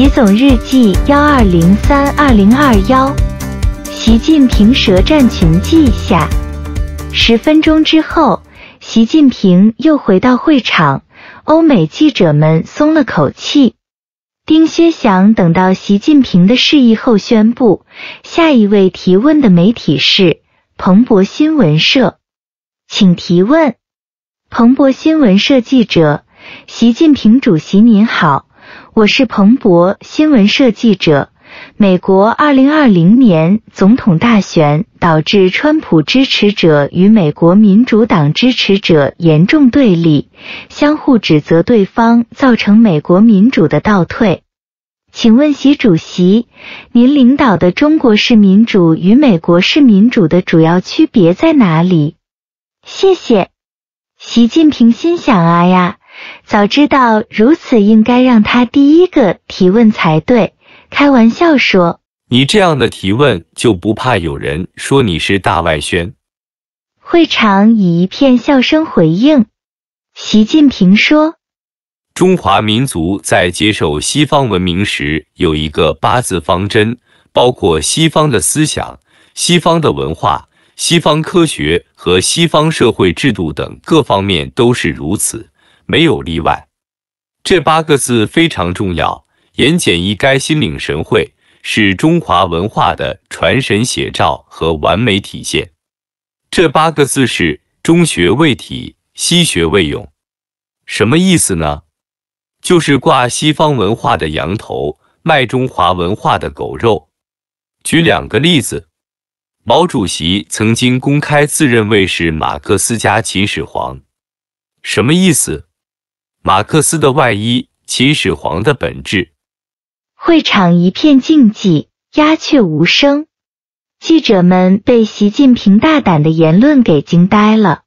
习总日记幺二零三二零二幺，习近平舌战群，记下。十分钟之后，习近平又回到会场，欧美记者们松了口气。丁薛祥等到习近平的示意后，宣布下一位提问的媒体是彭博新闻社，请提问。彭博新闻社记者：习近平主席您好。我是彭博新闻社记者。美国二零二零年总统大选导致川普支持者与美国民主党支持者严重对立，相互指责对方，造成美国民主的倒退。请问习主席，您领导的中国式民主与美国式民主的主要区别在哪里？谢谢。习近平心想啊呀。早知道如此，应该让他第一个提问才对。开玩笑说，你这样的提问就不怕有人说你是大外宣？会场以一片笑声回应。习近平说：“中华民族在接受西方文明时，有一个八字方针，包括西方的思想、西方的文化、西方科学和西方社会制度等各方面都是如此。”没有例外，这八个字非常重要，言简意赅，心领神会，是中华文化的传神写照和完美体现。这八个字是中学未体，西学未用，什么意思呢？就是挂西方文化的羊头，卖中华文化的狗肉。举两个例子，毛主席曾经公开自认为是马克思加秦始皇，什么意思？马克思的外衣，秦始皇的本质。会场一片静寂，鸦雀无声。记者们被习近平大胆的言论给惊呆了。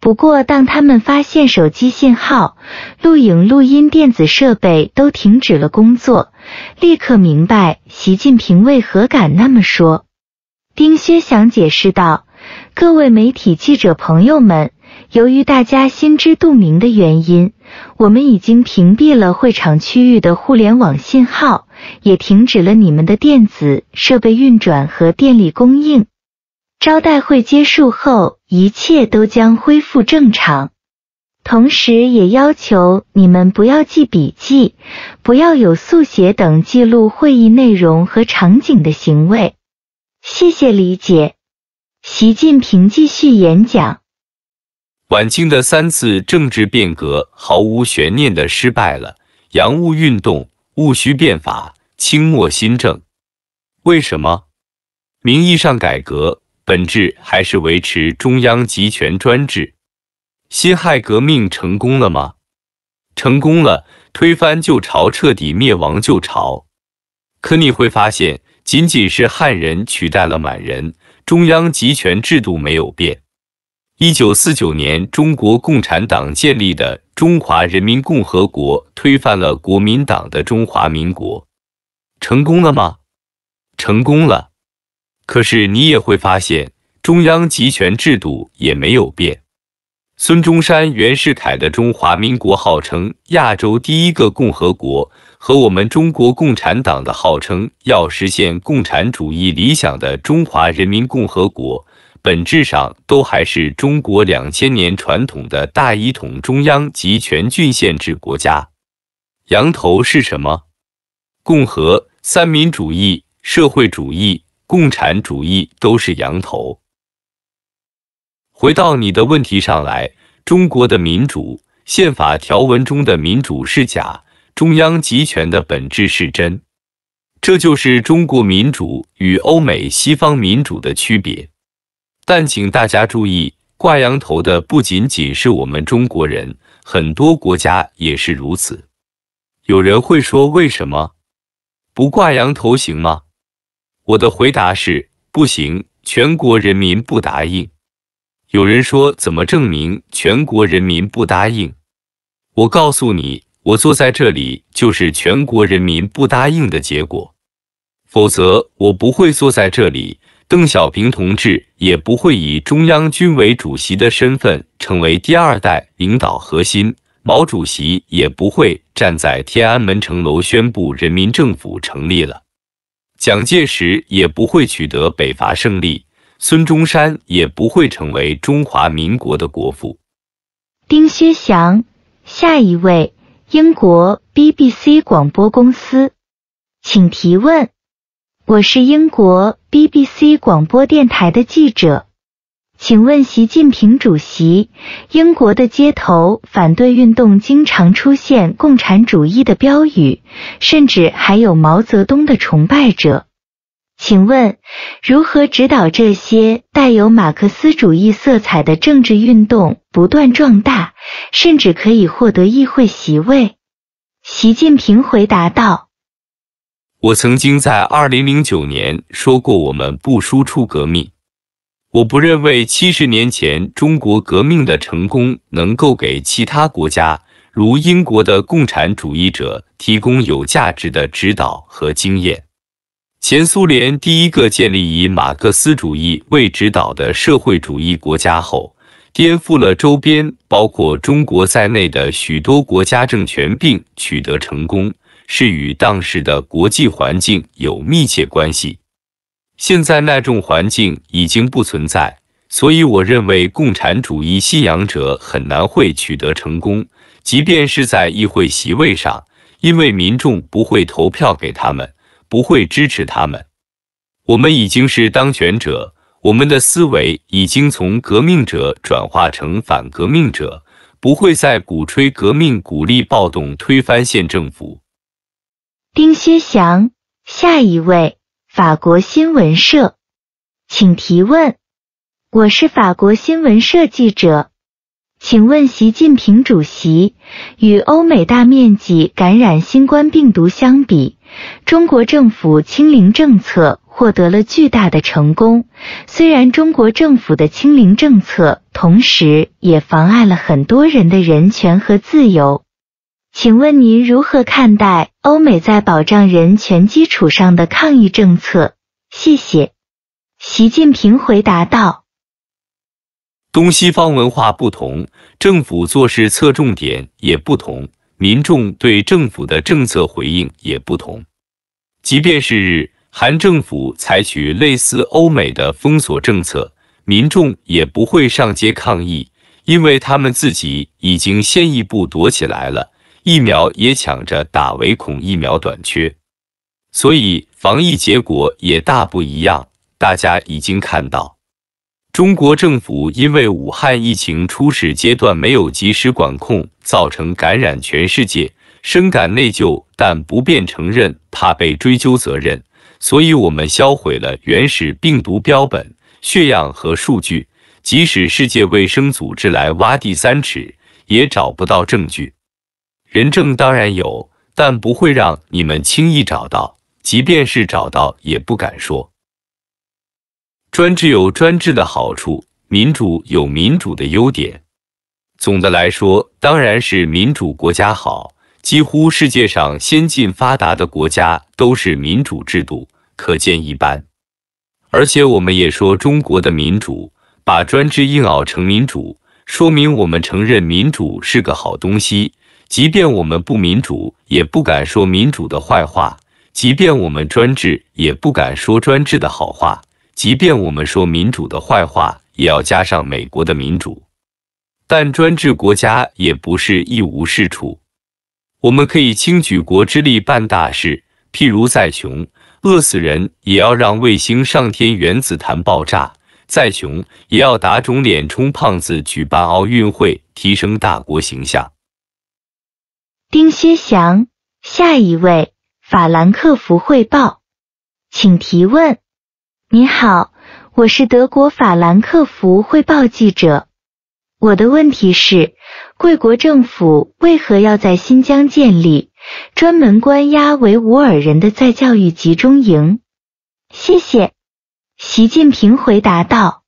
不过，当他们发现手机信号、录影、录音电子设备都停止了工作，立刻明白习近平为何敢那么说。丁薛祥解释道：“各位媒体记者朋友们。”由于大家心知肚明的原因，我们已经屏蔽了会场区域的互联网信号，也停止了你们的电子设备运转和电力供应。招待会结束后，一切都将恢复正常。同时，也要求你们不要记笔记，不要有速写等记录会议内容和场景的行为。谢谢理解。习近平继续演讲。晚清的三次政治变革毫无悬念的失败了：洋务运动、戊戌变法、清末新政。为什么？名义上改革，本质还是维持中央集权专制。辛亥革命成功了吗？成功了，推翻旧朝，彻底灭亡旧朝。可你会发现，仅仅是汉人取代了满人，中央集权制度没有变。一九四九年，中国共产党建立的中华人民共和国推翻了国民党的中华民国，成功了吗？成功了。可是你也会发现，中央集权制度也没有变。孙中山、袁世凯的中华民国号称亚洲第一个共和国，和我们中国共产党的号称要实现共产主义理想的中华人民共和国。本质上都还是中国两千年传统的大一统中央集权郡县制国家。羊头是什么？共和、三民主义、社会主义、共产主义都是羊头。回到你的问题上来，中国的民主宪法条文中的民主是假，中央集权的本质是真。这就是中国民主与欧美西方民主的区别。但请大家注意，挂羊头的不仅仅是我们中国人，很多国家也是如此。有人会说，为什么不挂羊头行吗？我的回答是不行，全国人民不答应。有人说，怎么证明全国人民不答应？我告诉你，我坐在这里就是全国人民不答应的结果，否则我不会坐在这里。邓小平同志也不会以中央军委主席的身份成为第二代领导核心，毛主席也不会站在天安门城楼宣布人民政府成立了，蒋介石也不会取得北伐胜利，孙中山也不会成为中华民国的国父。丁薛祥，下一位，英国 BBC 广播公司，请提问。我是英国 BBC 广播电台的记者，请问习近平主席，英国的街头反对运动经常出现共产主义的标语，甚至还有毛泽东的崇拜者。请问如何指导这些带有马克思主义色彩的政治运动不断壮大，甚至可以获得议会席位？习近平回答道。我曾经在二零零九年说过，我们不输出革命。我不认为七十年前中国革命的成功能够给其他国家，如英国的共产主义者提供有价值的指导和经验。前苏联第一个建立以马克思主义为指导的社会主义国家后，颠覆了周边包括中国在内的许多国家政权，并取得成功。是与当时的国际环境有密切关系，现在那种环境已经不存在，所以我认为共产主义信仰者很难会取得成功，即便是在议会席位上，因为民众不会投票给他们，不会支持他们。我们已经是当权者，我们的思维已经从革命者转化成反革命者，不会再鼓吹革命，鼓励暴动，推翻县政府。丁薛祥，下一位，法国新闻社，请提问。我是法国新闻社记者，请问习近平主席，与欧美大面积感染新冠病毒相比，中国政府清零政策获得了巨大的成功。虽然中国政府的清零政策，同时也妨碍了很多人的人权和自由。请问您如何看待欧美在保障人权基础上的抗疫政策？谢谢。习近平回答道：“东西方文化不同，政府做事侧重点也不同，民众对政府的政策回应也不同。即便是日韩政府采取类似欧美的封锁政策，民众也不会上街抗议，因为他们自己已经先一步躲起来了。”疫苗也抢着打，唯恐疫苗短缺，所以防疫结果也大不一样。大家已经看到，中国政府因为武汉疫情初始阶段没有及时管控，造成感染全世界，深感内疚，但不便承认，怕被追究责任。所以，我们销毁了原始病毒标本、血样和数据，即使世界卫生组织来挖地三尺，也找不到证据。人证当然有，但不会让你们轻易找到。即便是找到，也不敢说。专制有专制的好处，民主有民主的优点。总的来说，当然是民主国家好。几乎世界上先进发达的国家都是民主制度，可见一斑。而且我们也说中国的民主，把专制硬熬成民主，说明我们承认民主是个好东西。即便我们不民主，也不敢说民主的坏话；即便我们专制，也不敢说专制的好话。即便我们说民主的坏话，也要加上美国的民主。但专制国家也不是一无是处，我们可以倾举国之力办大事。譬如再穷，饿死人也要让卫星上天、原子弹爆炸；再穷，也要打肿脸充胖子，举办奥运会，提升大国形象。丁薛祥，下一位，法兰克福汇报，请提问。您好，我是德国法兰克福汇报记者。我的问题是，贵国政府为何要在新疆建立专门关押维吾尔人的再教育集中营？谢谢。习近平回答道：“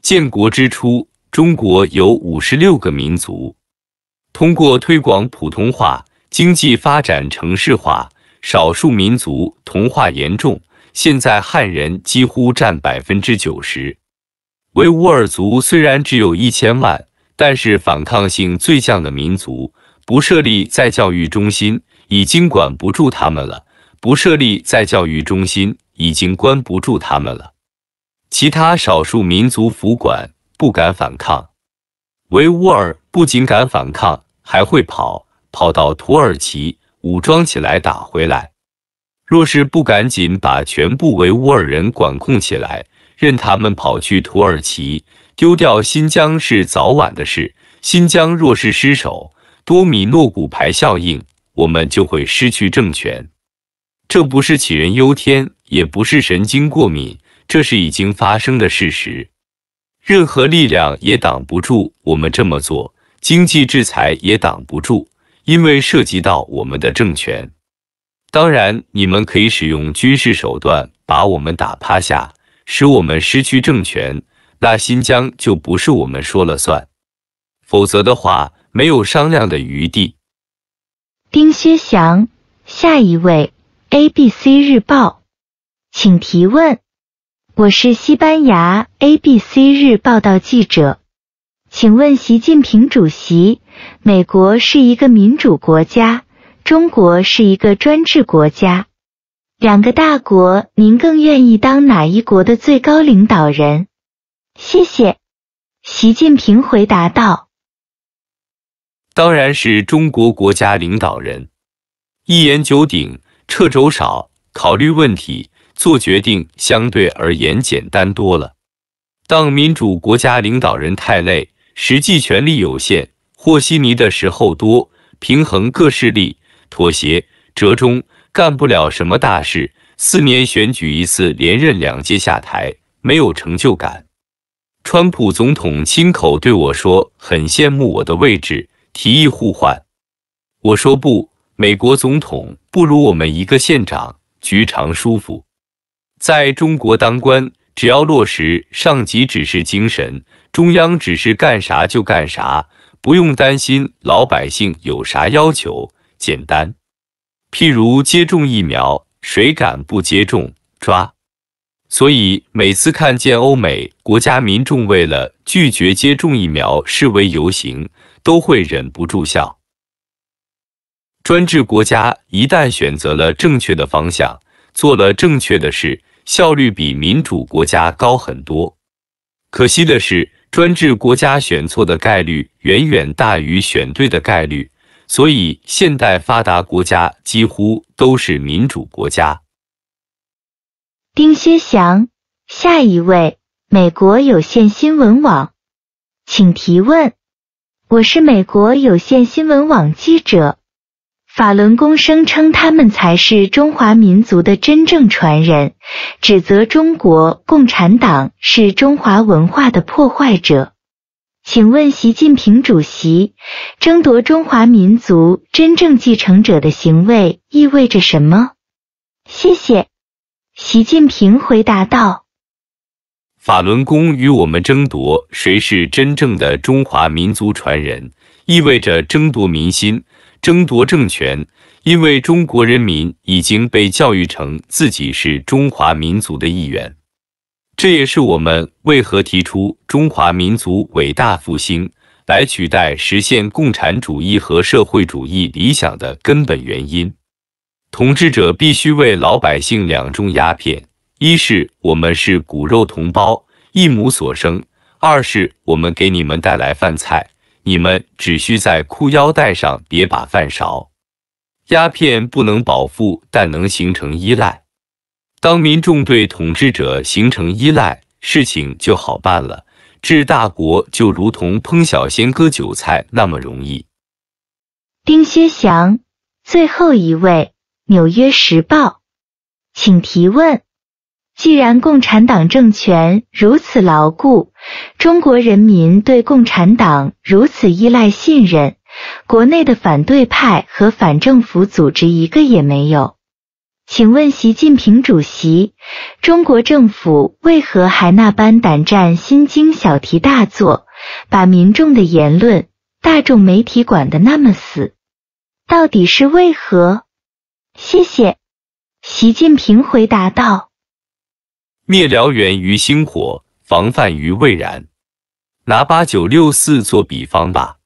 建国之初，中国有五十六个民族。”通过推广普通话，经济发展、城市化，少数民族同化严重。现在汉人几乎占百分之九十，维吾尔族虽然只有一千万，但是反抗性最强的民族。不设立在教育中心，已经管不住他们了；不设立在教育中心，已经关不住他们了。其他少数民族服管，不敢反抗。维吾尔不仅敢反抗，还会跑，跑到土耳其武装起来打回来。若是不赶紧把全部维吾尔人管控起来，任他们跑去土耳其丢掉新疆是早晚的事。新疆若是失守，多米诺骨牌效应，我们就会失去政权。这不是杞人忧天，也不是神经过敏，这是已经发生的事实。任何力量也挡不住我们这么做，经济制裁也挡不住，因为涉及到我们的政权。当然，你们可以使用军事手段把我们打趴下，使我们失去政权，那新疆就不是我们说了算。否则的话，没有商量的余地。丁薛祥，下一位，ABC 日报，请提问。我是西班牙 ABC 日报道记者，请问习近平主席，美国是一个民主国家，中国是一个专制国家，两个大国，您更愿意当哪一国的最高领导人？谢谢。习近平回答道：“当然是中国国家领导人，一言九鼎，掣肘少，考虑问题。”做决定相对而言简单多了。当民主国家领导人太累，实际权力有限，和稀泥的时候多，平衡各势力、妥协、折中，干不了什么大事。四年选举一次，连任两届下台，没有成就感。川普总统亲口对我说，很羡慕我的位置，提议互换。我说不，美国总统不如我们一个县长、局长舒服。在中国当官，只要落实上级指示精神，中央指示干啥就干啥，不用担心老百姓有啥要求。简单，譬如接种疫苗，谁敢不接种抓。所以每次看见欧美国家民众为了拒绝接种疫苗示威游行，都会忍不住笑。专制国家一旦选择了正确的方向，做了正确的事。效率比民主国家高很多，可惜的是，专制国家选错的概率远远大于选对的概率，所以现代发达国家几乎都是民主国家。丁薛祥，下一位，美国有线新闻网，请提问，我是美国有线新闻网记者。法轮功声称他们才是中华民族的真正传人，指责中国共产党是中华文化的破坏者。请问习近平主席，争夺中华民族真正继承者的行为意味着什么？谢谢。习近平回答道：“法轮功与我们争夺谁是真正的中华民族传人，意味着争夺民心。”争夺政权，因为中国人民已经被教育成自己是中华民族的一员，这也是我们为何提出中华民族伟大复兴来取代实现共产主义和社会主义理想的根本原因。统治者必须为老百姓两种鸦片，一是我们是骨肉同胞，一母所生；二是我们给你们带来饭菜。你们只需在裤腰带上别把饭勺。鸦片不能饱腹，但能形成依赖。当民众对统治者形成依赖，事情就好办了。治大国就如同烹小鲜、割韭菜那么容易。丁薛祥，最后一位，《纽约时报》，请提问。既然共产党政权如此牢固，中国人民对共产党如此依赖信任，国内的反对派和反政府组织一个也没有。请问习近平主席，中国政府为何还那般胆战心惊、小题大做，把民众的言论、大众媒体管得那么死？到底是为何？谢谢。习近平回答道：“灭燎原于星火。”防范于未然，拿八九六四做比方吧。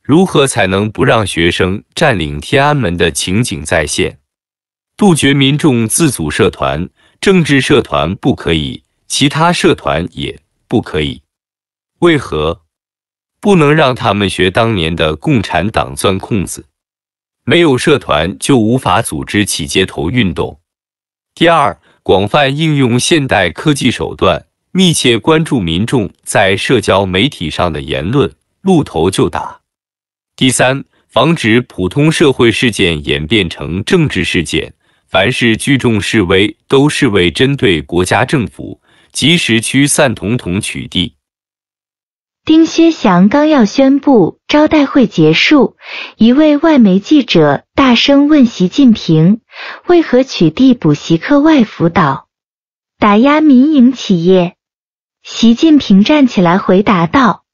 如何才能不让学生占领天安门的情景再现？杜绝民众自组社团，政治社团不可以，其他社团也不可以。为何不能让他们学当年的共产党钻空子？没有社团就无法组织起街头运动。第二，广泛应用现代科技手段。密切关注民众在社交媒体上的言论，露头就打。第三，防止普通社会事件演变成政治事件。凡是聚众示威，都是为针对国家政府，及时驱散统统取缔。丁薛祥刚要宣布招待会结束，一位外媒记者大声问习近平：为何取缔补习课外辅导，打压民营企业？习近平站起来回答道：“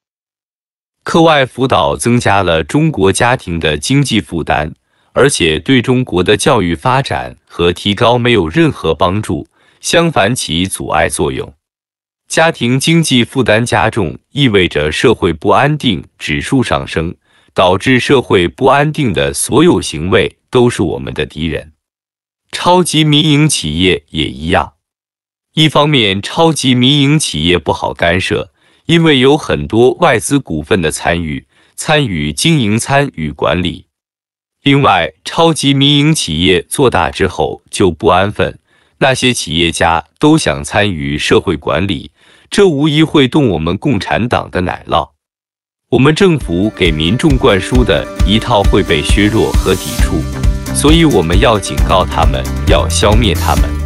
课外辅导增加了中国家庭的经济负担，而且对中国的教育发展和提高没有任何帮助，相反起阻碍作用。家庭经济负担加重意味着社会不安定指数上升，导致社会不安定的所有行为都是我们的敌人。超级民营企业也一样。”一方面，超级民营企业不好干涉，因为有很多外资股份的参与、参与经营、参与管理。另外，超级民营企业做大之后就不安分，那些企业家都想参与社会管理，这无疑会动我们共产党的奶酪。我们政府给民众灌输的一套会被削弱和抵触，所以我们要警告他们，要消灭他们。